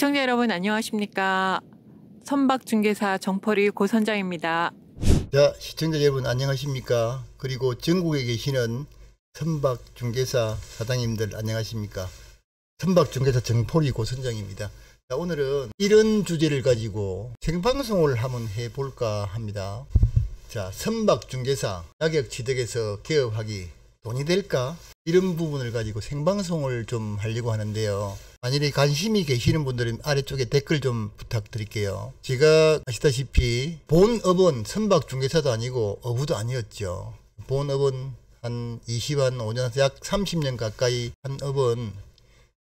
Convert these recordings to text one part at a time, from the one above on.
시청자 여러분 안녕하십니까? 선박 중개사 정펄리 고선장입니다. 자, 시청자 여러분 안녕하십니까? 그리고 전국에 계시는 선박 중개사 사장님들 안녕하십니까? 선박 중개사 정폴리 고선장입니다. 자, 오늘은 이런 주제를 가지고 생방송을 한번 해볼까 합니다. 자, 선박 중개사 자격 취득에서 개업하기 돈이 될까? 이런 부분을 가지고 생방송을 좀 하려고 하는데요. 만일에 관심이 계시는 분들은 아래쪽에 댓글 좀 부탁드릴게요. 제가 아시다시피 본업은 선박 중개사도 아니고 어부도 아니었죠. 본업은 한 20한 5년, 약 30년 가까이 한 업은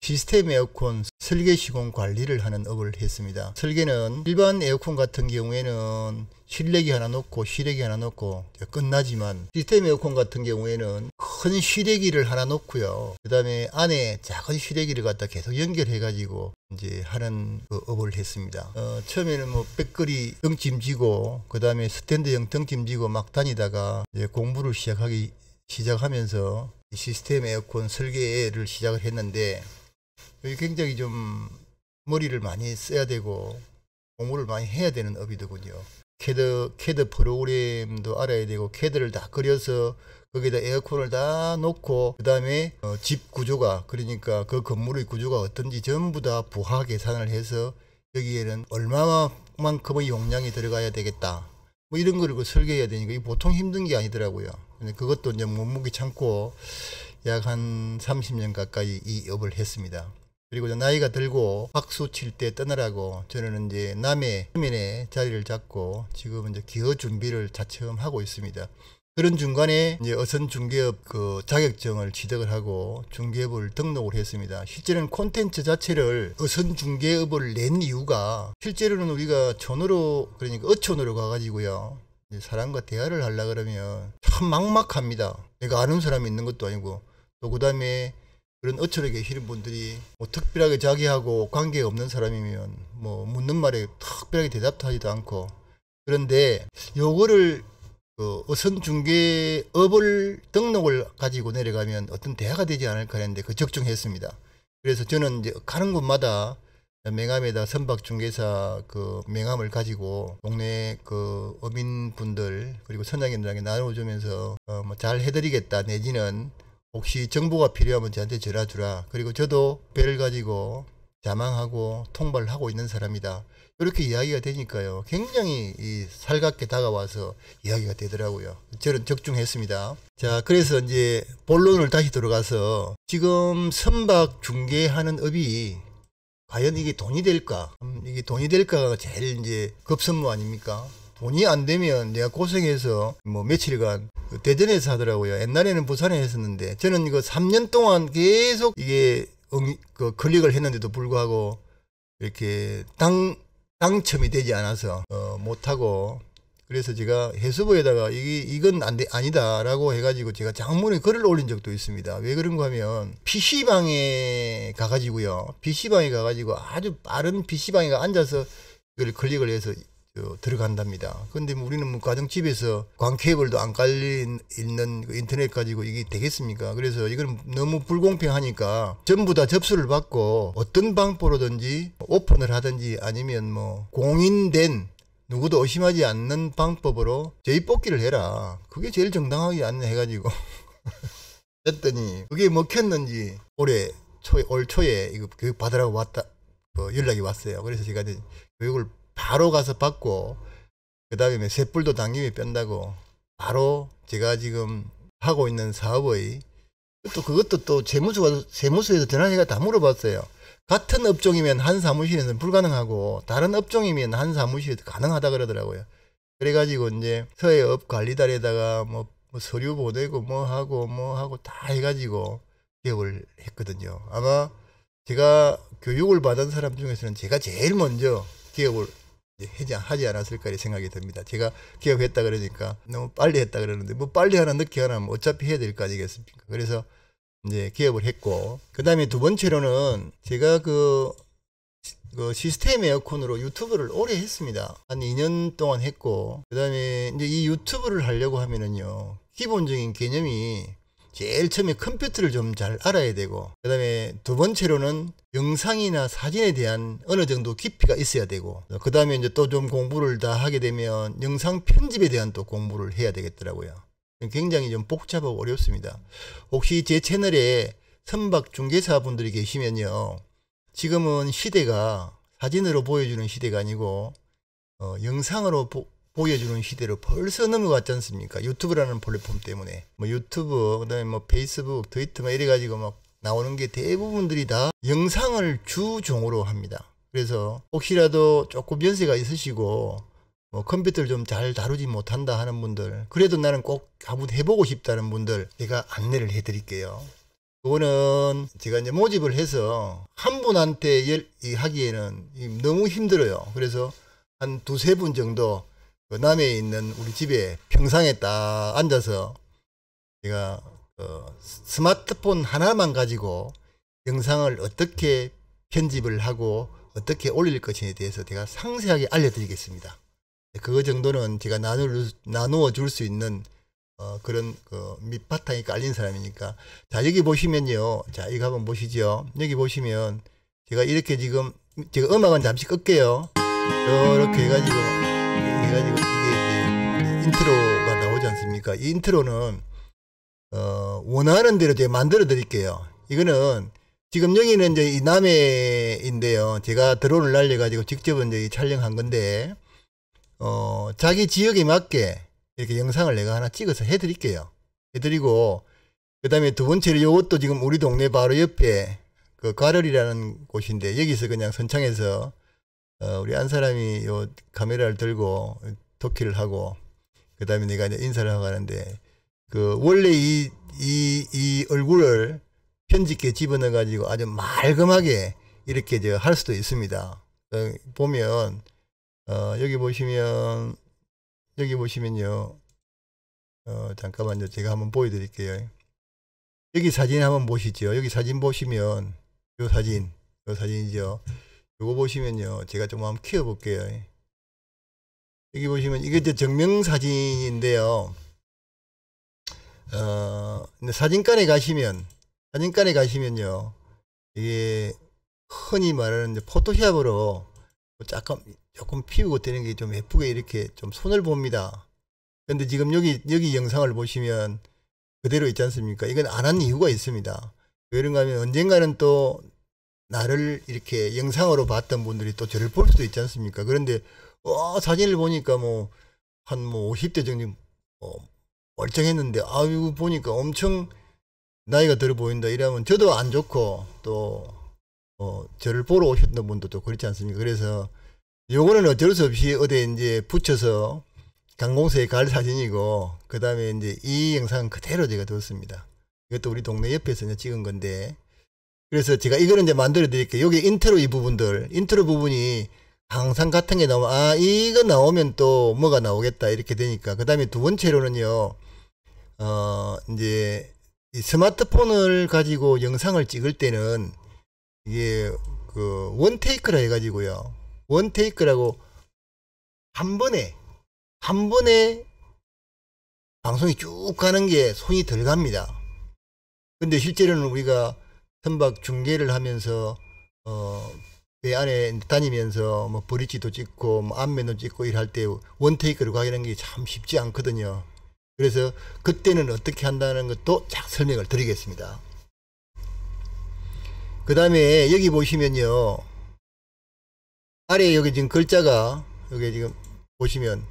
시스템 에어컨 설계 시공 관리를 하는 업을 했습니다. 설계는 일반 에어컨 같은 경우에는 실내기 하나 놓고 실외기 하나 놓고 끝나지만 시스템 에어컨 같은 경우에는 큰 실외기를 하나 놓고요그 다음에 안에 작은 실외기를 갖다 계속 연결해가지고 이제 하는 그 업을 했습니다. 어, 처음에는 뭐 백거리 등짐지고 그 다음에 스탠드형 등짐지고 막 다니다가 공부를 시작하기 시작하면서 시스템 에어컨 설계를 시작을 했는데 굉장히 좀 머리를 많이 써야 되고 공부를 많이 해야 되는 업이더군요. 캐드 캐드 프로그램도 알아야 되고 캐드를 다 그려서 거기다 에어컨을 다 놓고 그 다음에 어, 집 구조가 그러니까 그 건물의 구조가 어떤지 전부 다 부하 계산을 해서 여기에는 얼마만큼의 용량이 들어가야 되겠다 뭐 이런 걸 그 설계해야 되니까 이 보통 힘든 게 아니더라고요 근데 그것도 이제 몸무게 참고 약 한 30년 가까이 이 업을 했습니다 그리고 나이가 들고 박수 칠 때 떠나라고 저는 이제 남의 서면에 자리를 잡고 지금 이제 기어 준비를 자처음 하고 있습니다. 그런 중간에 이제 어선 중개업 그 자격증을 취득을 하고 중개업을 등록을 했습니다. 실제로는 콘텐츠 자체를 어선 중개업을 낸 이유가 실제로는 우리가 전으로 그러니까 어촌으로 가가지고요. 사람과 대화를 하려 그러면 참 막막합니다. 내가 아는 사람이 있는 것도 아니고 또 그 다음에 그런 어처력에 휘는 분들이 뭐 특별하게 자기하고 관계 없는 사람이면 뭐 묻는 말에 특별하게 대답도 하지도 않고 그런데 요거를 그 어선 중개업을 등록을 가지고 내려가면 어떤 대화가 되지 않을까 했는데 그 적중했습니다. 그래서 저는 이제 가는 곳마다 맹함에다 선박 중개사 그맹함을 가지고 동네 그 어민분들 그리고 선장님들에게 나눠주면서 어뭐잘 해드리겠다 내지는 혹시 정보가 필요하면 저한테 전화 주라. 그리고 저도 배를 가지고 자망하고 통발을 하고 있는 사람이다. 이렇게 이야기가 되니까요. 굉장히 이 살갑게 다가와서 이야기가 되더라고요. 저는 적중했습니다. 자, 그래서 이제 본론을 다시 들어가서 지금 선박 중개하는 업이 과연 이게 돈이 될까? 음, 이게 돈이 될까가 제일 이제 급선무 아닙니까? 돈이 안 되면 내가 고생해서 뭐 며칠간 그 대전에서 하더라고요. 옛날에는 부산에 했었는데 저는 이거 3년 동안 계속 이게 응, 그 클릭을 했는데도 불구하고 이렇게 당 당첨이 되지 않아서 어, 못하고 그래서 제가 해수부에다가 이, 이건 안 돼, 아니다라고 해가지고 제가 장문에 글을 올린 적도 있습니다. 왜 그런가 하면 PC방에 가가지고요. PC방에 가가지고 아주 빠른 PC방에 앉아서 그걸 클릭을 해서 어, 들어간답니다. 근데 뭐 우리는 뭐 가정집에서 광케이블도 안 깔린 있는 그 인터넷 가지고 이게 되겠습니까? 그래서 이건 너무 불공평하니까 전부 다 접수를 받고 어떤 방법으로든지 오픈을 하든지 아니면 뭐 공인된 누구도 의심하지 않는 방법으로 저희 뽑기를 해라. 그게 제일 정당하게 안내해가지고 했더니 그게 먹혔는지 올해 초에 올 초에 이거 교육 받으라고 왔다 어, 연락이 왔어요. 그래서 제가 이제 교육을 바로 가서 받고 그 다음에 뭐 쇳불도 당김에 뺀다고 바로 제가 지금 하고 있는 사업의 또 그것도 또 재무수가 재무수에서 전화해가 다 물어봤어요. 같은 업종이면 한 사무실에서는 불가능하고 다른 업종이면 한 사무실에서 가능하다 그러더라고요. 그래가지고 이제 서해업 관리단에다가 뭐, 뭐 서류 보내고 뭐 하고 뭐 하고 다 해가지고 기업을 했거든요. 아마 제가 교육을 받은 사람 중에서는 제가 제일 먼저 기업을 해지하지 않았을까 생각이 듭니다. 제가 기업했다 그러니까 너무 빨리 했다 그러는데 뭐 빨리 하나 늦게 하나 면 어차피 해야 될 거 아니겠습니까? 그래서 이제 개업을 했고 그 다음에 두 번째로는 제가 그, 그 시스템 에어컨으로 유튜브를 오래 했습니다. 한 2년 동안 했고 그 다음에 이제 이 유튜브를 하려고 하면은요 기본적인 개념이 제일 처음에 컴퓨터를 좀 잘 알아야 되고 그 다음에 두 번째로는 영상이나 사진에 대한 어느 정도 깊이가 있어야 되고 그 다음에 이제 또 좀 공부를 다 하게 되면 영상 편집에 대한 또 공부를 해야 되겠더라고요 굉장히 좀 복잡하고 어렵습니다 혹시 제 채널에 선박 중개사 분들이 계시면요 지금은 시대가 사진으로 보여주는 시대가 아니고 어, 영상으로 보, 보여주는 시대로 벌써 넘어갔지 않습니까? 유튜브라는 플랫폼 때문에 뭐 유튜브 그다음에 뭐 페이스북, 트위터 막 뭐 이래 가지고 막 나오는 게 대부분들이 다 영상을 주종으로 합니다. 그래서 혹시라도 조금 연세가 있으시고 뭐 컴퓨터를 좀 잘 다루지 못한다 하는 분들 그래도 나는 꼭 한번 해보고 싶다는 분들 제가 안내를 해드릴게요. 그거는 제가 이제 모집을 해서 한 분한테 열, 하기에는 너무 힘들어요. 그래서 한 두세 분 정도 그남에 있는 우리 집에 평상에 딱 앉아서 제가 어, 스마트폰 하나만 가지고 영상을 어떻게 편집을 하고 어떻게 올릴 것인에 지 대해서 제가 상세하게 알려드리겠습니다. 그 정도는 제가 나눌, 나누어 줄 수 있는 어, 그런 그 밑바탕이 깔린 사람이니까 자 여기 보시면요 자 이거 한번 보시죠 여기 보시면 제가 이렇게 지금 제가 음악은 잠시 끌게요 이렇게 해가지고 이야기가 이게 인트로가 나오지 않습니까? 이 인트로는 어, 원하는 대로 제가 만들어 드릴게요. 이거는 지금 여기는 이제 이 남해인데요. 제가 드론을 날려가지고 직접 이제 촬영한 건데, 어, 자기 지역에 맞게 이렇게 영상을 내가 하나 찍어서 해드릴게요. 해드리고, 그 다음에 두 번째로 이것도 지금 우리 동네 바로 옆에 그 가를이라는 곳인데, 여기서 그냥 선창에서 어, 우리 한 사람이 요 카메라를 들고 토끼를 하고 그다음에 내가 이제 인사를 하고 하는데 그 원래 이 이 이 얼굴을 편집기에 집어넣어 가지고 아주 말끔하게 이렇게 저할 수도 있습니다. 어, 보면 어, 여기 보시면 여기 보시면요. 어, 잠깐만요. 제가 한번 보여드릴게요. 여기 사진 한번 보시죠. 여기 사진 보시면 요 사진, 요 사진이죠. 요거 보시면요. 제가 좀 한번 키워볼게요. 여기 보시면 이게 이제 증명사진인데요 어, 사진관에 가시면, 사진관에 가시면요. 이게 흔히 말하는 이제 포토샵으로 조금, 조금 피우고 되는 게 좀 예쁘게 이렇게 좀 손을 봅니다. 근데 지금 여기, 여기 영상을 보시면 그대로 있지 않습니까? 이건 안 한 이유가 있습니다. 왜 이런가 하면 언젠가는 또 나를 이렇게 영상으로 봤던 분들이 또 저를 볼 수도 있지 않습니까? 그런데 어, 사진을 보니까 뭐 한뭐 뭐 50대 정도 어, 멀쩡했는데 아이고 보니까 엄청 나이가 들어 보인다 이러면 저도 안 좋고 또 어, 저를 보러 오셨던 분도 또 그렇지 않습니까? 그래서 요거는 어쩔 수 없이 어디에 이제 붙여서 강공서에 갈 사진이고 그 다음에 이제 이 영상 그대로 제가 뒀습니다. 이것도 우리 동네 옆에서 찍은 건데 그래서 제가 이거는 이제 만들어 드릴게요. 여기 인트로 이 부분들, 인트로 부분이 항상 같은 게 나오면, 아, 이거 나오면 또 뭐가 나오겠다. 이렇게 되니까. 그 다음에 두 번째로는요, 어, 이제 스마트폰을 가지고 영상을 찍을 때는 이게 그 원테이크라 해가지고요. 원테이크라고 한 번에, 한 번에 방송이 쭉 가는 게 손이 덜 갑니다. 근데 실제로는 우리가 선박 중계를 하면서 어, 배 안에 다니면서 뭐 브릿지도 찍고 뭐 안면도 찍고 일할 때 원테이크로 가기는 게 참 쉽지 않거든요. 그래서 그때는 어떻게 한다는 것도 잘 설명을 드리겠습니다. 그 다음에 여기 보시면요. 아래 여기 지금 글자가 여기 지금 보시면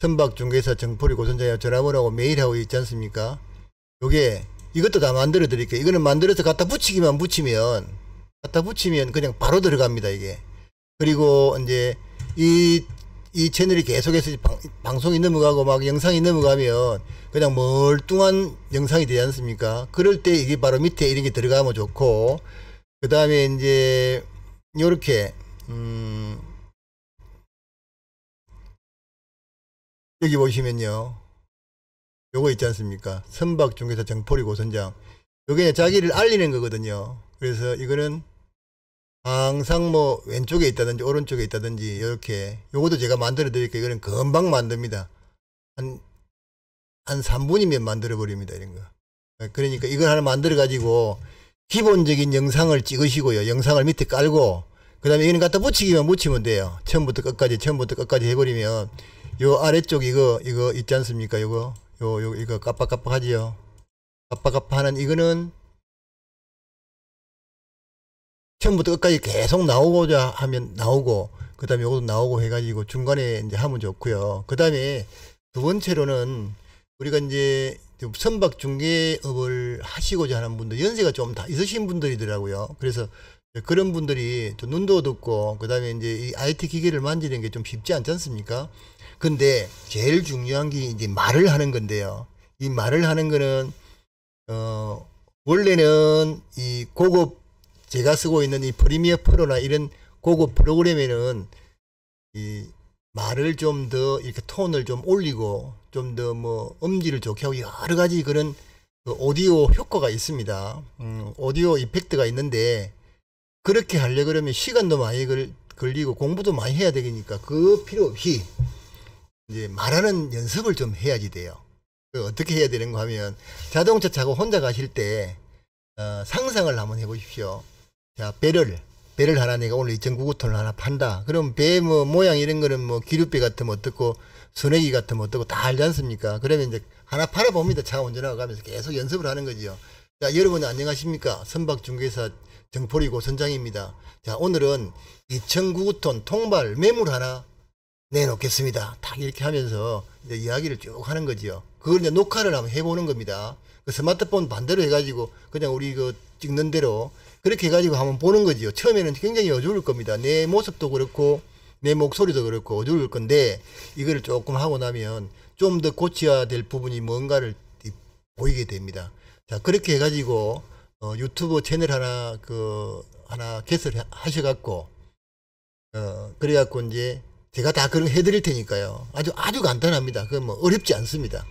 선박 중개사 정포리 고선자에 전화번호하고 메일하고 있지 않습니까? 요게 이것도 다 만들어 드릴게요. 이거는 만들어서 갖다 붙이기만 붙이면 갖다 붙이면 그냥 바로 들어갑니다. 이게. 그리고 이제 이, 이 채널이 계속해서 방, 송이 넘어가고 막 영상이 넘어가면 그냥 멀뚱한 영상이 되지 않습니까? 그럴 때 이게 바로 밑에 이런 게 들어가면 좋고 그 다음에 이제 요렇게 음 여기 보시면요 요거 있지 않습니까? 선박 중개사 정포리 고선장. 요게 자기를 알리는 거거든요. 그래서 이거는 항상 뭐 왼쪽에 있다든지 오른쪽에 있다든지 이렇게 요것도 제가 만들어 드릴게요. 이거는 금방 만듭니다. 한, 한 3분이면 만들어 버립니다. 이런 거. 네, 그러니까 이걸 하나 만들어 가지고 기본적인 영상을 찍으시고요. 영상을 밑에 깔고 그 다음에 이거는 갖다 붙이기만 붙이면 돼요. 처음부터 끝까지 처음부터 끝까지 해버리면 요 아래쪽 이거 이거 있지 않습니까? 이거 요, 요, 이거 까빡까빡하지요? 까빡까빡하는 이거는 처음부터 끝까지 계속 나오고자 하면 나오고 그 다음에 요것도 나오고 해가지고 중간에 이제 하면 좋고요. 그 다음에 두 번째로는 우리가 이제 선박 중개업을 하시고자 하는 분들 연세가 좀 다 있으신 분들이더라고요. 그래서 네, 그런 분들이 또 눈도 어둡고 그다음에 이제 이 IT 기계를 만지는 게 좀 쉽지 않지 않습니까? 근데 제일 중요한 게 이제 말을 하는 건데요. 이 말을 하는 거는 어 원래는 이 고급 제가 쓰고 있는 이 프리미어 프로나 이런 고급 프로그램에는 이 말을 좀 더 이렇게 톤을 좀 올리고 좀 더 뭐 음질을 좋게 하고 여러 가지 그런 그 오디오 효과가 있습니다. 음, 오디오 이펙트가 있는데 그렇게 하려 고 그러면 시간도 많이 걸, 리고 공부도 많이 해야 되니까 그 필요 없이 이제 말하는 연습을 좀 해야지 돼요. 그 어떻게 해야 되는가 하면 자동차 타고 혼자 가실 때 어, 상상을 한번 해보십시오. 자 배를 배를 하나 내가 오늘 2.99톤을 하나 판다. 그럼 배 뭐 모양 이런 거는 뭐 기류배 같으면 어떻고 순내기 같으면 어떻고 다 알지 않습니까? 그러면 이제 하나 팔아봅니다. 차 운전하고 가면서 계속 연습을 하는 거지요. 자, 여러분 안녕하십니까? 선박 중개사 정포리고 선장입니다. 자, 오늘은 2,009톤 통발 매물 하나 내놓겠습니다. 딱 이렇게 하면서 이제 이야기를 쭉 하는 거지요. 그걸 이제 녹화를 한번 해보는 겁니다. 그 스마트폰 반대로 해가지고 그냥 우리 그 찍는 대로 그렇게 해가지고 한번 보는 거지요. 처음에는 굉장히 어두울 겁니다. 내 모습도 그렇고 내 목소리도 그렇고 어두울 건데 이거를 조금 하고 나면 좀 더 고쳐야 될 부분이 뭔가를 보이게 됩니다. 자, 그렇게 해가지고, 어, 유튜브 채널 하나, 그, 하나 개설하셔갖고, 어, 그래갖고 이제 제가 다 그런 해드릴 테니까요. 아주, 아주 간단합니다. 그 뭐 어렵지 않습니다.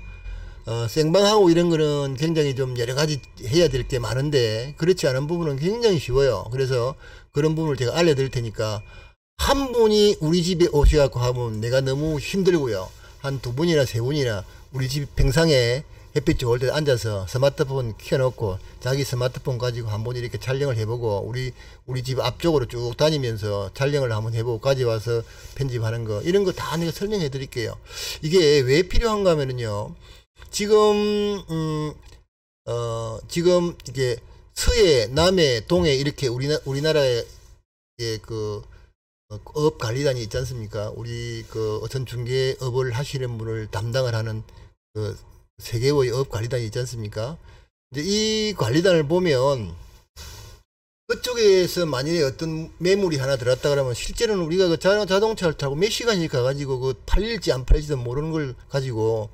어, 생방하고 이런 거는 굉장히 좀 여러 가지 해야 될 게 많은데, 그렇지 않은 부분은 굉장히 쉬워요. 그래서 그런 부분을 제가 알려드릴 테니까, 한 분이 우리 집에 오셔갖고 하면 내가 너무 힘들고요. 한 두 분이나 세 분이나 우리 집 평상에 햇빛 좋을 때 앉아서 스마트폰 켜놓고 자기 스마트폰 가지고 한번 이렇게 촬영을 해보고 우리 우리 집 앞쪽으로 쭉 다니면서 촬영을 한번 해보고 가져와서 편집하는 거 이런 거 다 내가 설명해 드릴게요. 이게 왜 필요한가 하면은요. 지금 음, 어, 지금 이게 서해, 남해, 동해 이렇게 우리나 우리나라의 예, 그업 어, 관리단이 있지 않습니까? 우리 그 어떤 중개업을 하시는 분을 담당을 하는 그 세계의 업 관리단이 있지 않습니까? 이제 이 관리단을 보면 그쪽에서 만약에 어떤 매물이 하나 들었다 그러면 실제로는 우리가 그 자동차를 타고 몇 시간씩 가가지고 그 팔릴지 안 팔릴지도 모르는 걸 가지고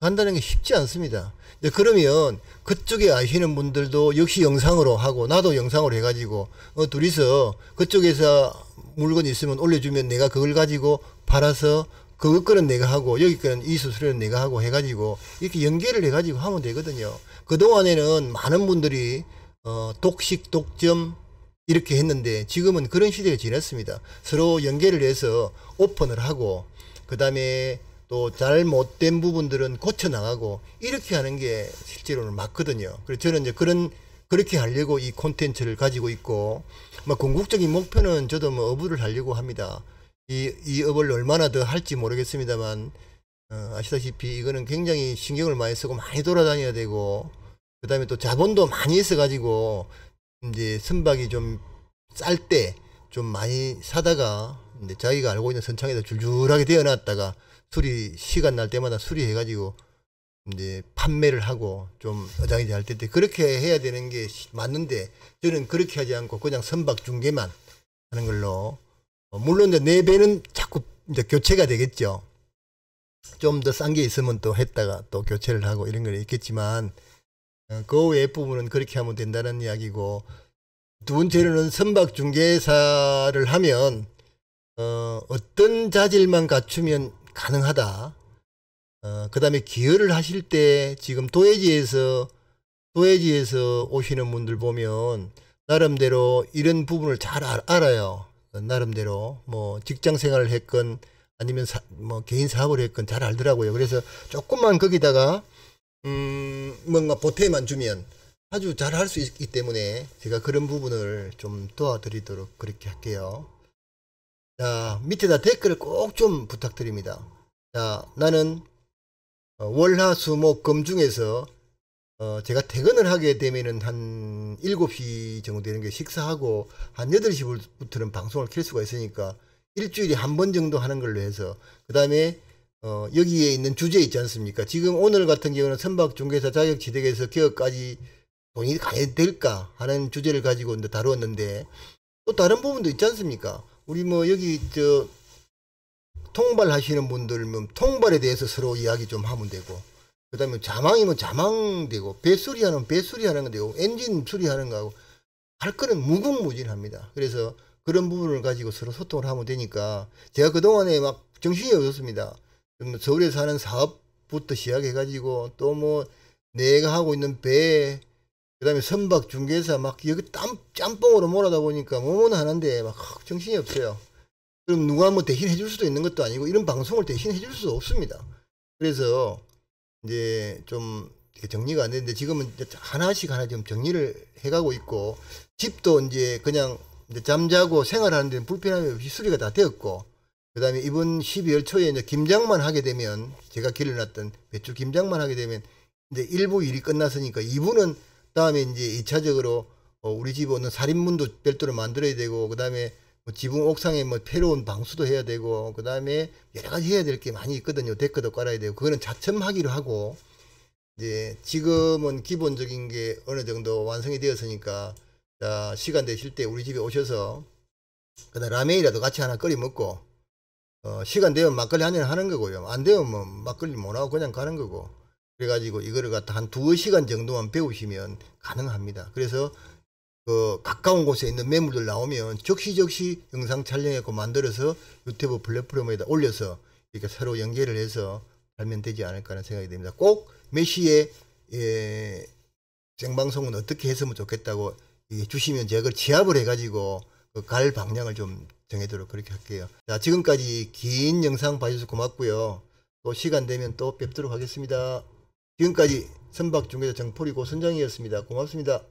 한다는 게 쉽지 않습니다. 그러면 그쪽에 아시는 분들도 역시 영상으로 하고 나도 영상으로 해가지고 어, 둘이서 그쪽에서 물건이 있으면 올려주면 내가 그걸 가지고 팔아서 그 거는 내가 하고 여기 거는 이 수수료는 내가 하고 해가지고 이렇게 연계를 해가지고 하면 되거든요. 그 동안에는 많은 분들이 어, 독식 독점 이렇게 했는데 지금은 그런 시대가 지났습니다. 서로 연계를 해서 오픈을 하고 그 다음에 또 잘못된 부분들은 고쳐 나가고 이렇게 하는 게 실제로는 맞거든요. 그래서 저는 이제 그런 그렇게 하려고 이 콘텐츠를 가지고 있고 뭐 궁극적인 목표는 저도 뭐 어부를 하려고 합니다. 이, 이 업을 얼마나 더 할지 모르겠습니다만 어, 아시다시피 이거는 굉장히 신경을 많이 쓰고 많이 돌아다녀야 되고 그 다음에 또 자본도 많이 있어가지고 이제 선박이 좀 쌀 때 좀 많이 사다가 이제 자기가 알고 있는 선창에다 줄줄하게 대어놨다가 수리 시간 날 때마다 수리해가지고 이제 판매를 하고 좀 어장이지 할때 그렇게 해야 되는 게 맞는데 저는 그렇게 하지 않고 그냥 선박 중계만 하는 걸로 어, 물론 이제 네 배는 자꾸 이제 교체가 되겠죠. 좀 더 싼 게 있으면 또 했다가 또 교체를 하고 이런 건 있겠지만 어, 그외 부분은 그렇게 하면 된다는 이야기고 두 번째로는 선박 중개사를 하면 어, 어떤 자질만 갖추면 가능하다. 어, 그 다음에 기여를 하실 때 지금 도해지에서 도해지에서 오시는 분들 보면 나름대로 이런 부분을 잘 알아요. 어, 나름대로 뭐 직장 생활을 했건 아니면 사, 뭐 개인 사업을 했건 잘 알더라고요. 그래서 조금만 거기다가 음 뭔가 보태만 주면 아주 잘 할 수 있기 때문에 제가 그런 부분을 좀 도와드리도록 그렇게 할게요. 자 밑에다 댓글을 꼭 좀 부탁드립니다. 자 나는 어, 월화수목금 중에서 어, 제가 퇴근을 하게 되면은 한 7시 정도 되는 게 식사하고 한 8시부터는 방송을 킬 수가 있으니까 일주일에 한 번 정도 하는 걸로 해서 그 다음에 어, 여기에 있는 주제 있지 않습니까? 지금 오늘 같은 경우는 선박 중개사 자격 취득에서 개업까지 돈이 가야 될까 하는 주제를 가지고 이제 다루었는데 또 다른 부분도 있지 않습니까? 우리 뭐 여기 저 통발하시는 분들 뭐 통발에 대해서 서로 이야기 좀 하면 되고 그 다음에 자망이면 자망되고 배수리 하는 배수리 하는 거 되고 엔진 수리하는 거하고 할 거는 무궁무진합니다. 그래서 그런 부분을 가지고 서로 소통을 하면 되니까 제가 그동안에 막 정신이 없었습니다. 서울에 서하는 사업부터 시작해가지고 또 뭐 내가 하고 있는 배, 그 다음에 선박 중개사 막 여기 땀, 짬뽕으로 몰아다 보니까 뭐은 하는데 막 정신이 없어요. 그럼 누가 뭐 대신 해줄 수도 있는 것도 아니고 이런 방송을 대신 해줄 수 없습니다. 그래서 이제 좀 정리가 안 되는데 지금은 하나씩 하나 좀 정리를 해가고 있고 집도 이제 그냥 이제 잠자고 생활하는 데는 불편함이 없이 수리가 다 되었고 그 다음에 이번 12월 초에 이제 김장만 하게 되면 제가 길러놨던 배추 김장만 하게 되면 이제 일부 일이 끝났으니까 이부는 다음에 이제 2차적으로 어 우리 집에 오는 살인문도 별도로 만들어야 되고 그 다음에 뭐 지붕 옥상에 뭐 새로운 방수도 해야 되고 그 다음에 여러 가지 해야 될 게 많이 있거든요. 데크도 깔아야 되고 그거는 자첨하기로 하고 이제 지금은 기본적인 게 어느 정도 완성이 되었으니까 자, 시간 되실 때 우리 집에 오셔서 그다음 라면이라도 같이 하나 끓여 먹고 어, 시간 되면 막걸리 한 잔 하는 거고요. 안 되면 뭐 막걸리 못 하고 그냥 가는 거고. 그래가지고 이거를 갖다 한 두어 시간 정도만 배우시면 가능합니다. 그래서 그 가까운 곳에 있는 매물들 나오면 적시적시 영상 촬영해서 만들어서 유튜브 플랫폼에다 올려서 이렇게 새로 연계를 해서 하면 되지 않을까 하는 생각이 듭니다. 꼭몇 시에 예, 생방송은 어떻게 했으면 좋겠다고 예, 주시면 제가 그걸 제압을 해가지고 그갈 방향을 좀 정해도록 그렇게 할게요. 자 지금까지 긴 영상 봐주셔서 고맙고요. 또 시간 되면 또 뵙도록 하겠습니다. 지금까지 선박중개사 정포리고 선장이었습니다. 고맙습니다.